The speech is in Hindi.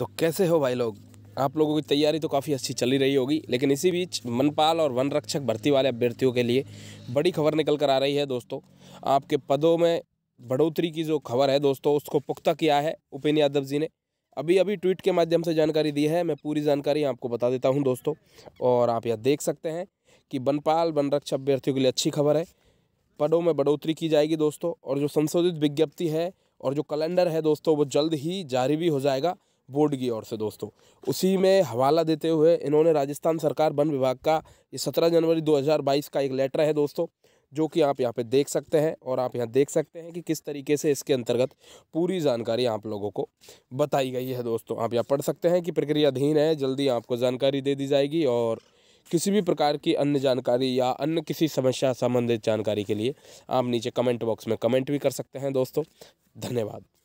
तो कैसे हो भाई लोग आप लोगों की तैयारी तो काफ़ी अच्छी चली रही होगी लेकिन इसी बीच मनपाल और वन रक्षक भर्ती वाले अभ्यर्थियों के लिए बड़ी खबर निकल कर आ रही है दोस्तों आपके पदों में बढ़ोतरी की जो खबर है दोस्तों उसको पुख्ता किया है उपेन यादव जी ने अभी अभी ट्वीट के माध्यम से जानकारी दी है मैं पूरी जानकारी आपको बता देता हूँ दोस्तों और आप यह देख सकते हैं कि बनपाल वन रक्षक अभ्यर्थियों के लिए अच्छी खबर है पदों में बढ़ोतरी की जाएगी दोस्तों और जो संशोधित विज्ञप्ति है और जो कैलेंडर है दोस्तों वो जल्द ही जारी भी हो जाएगा बोर्ड की ओर से दोस्तों उसी में हवाला देते हुए इन्होंने राजस्थान सरकार वन विभाग का ये सत्रह जनवरी 2022 का एक लेटर है दोस्तों जो कि आप यहाँ पे देख सकते हैं और आप यहाँ देख सकते हैं कि किस तरीके से इसके अंतर्गत पूरी जानकारी आप लोगों को बताई गई है दोस्तों आप यहाँ पढ़ सकते हैं कि प्रक्रियाधीन है जल्दी आपको जानकारी दे दी जाएगी और किसी भी प्रकार की अन्य जानकारी या अन्य किसी समस्या संबंधित जानकारी के लिए आप नीचे कमेंट बॉक्स में कमेंट भी कर सकते हैं दोस्तों धन्यवाद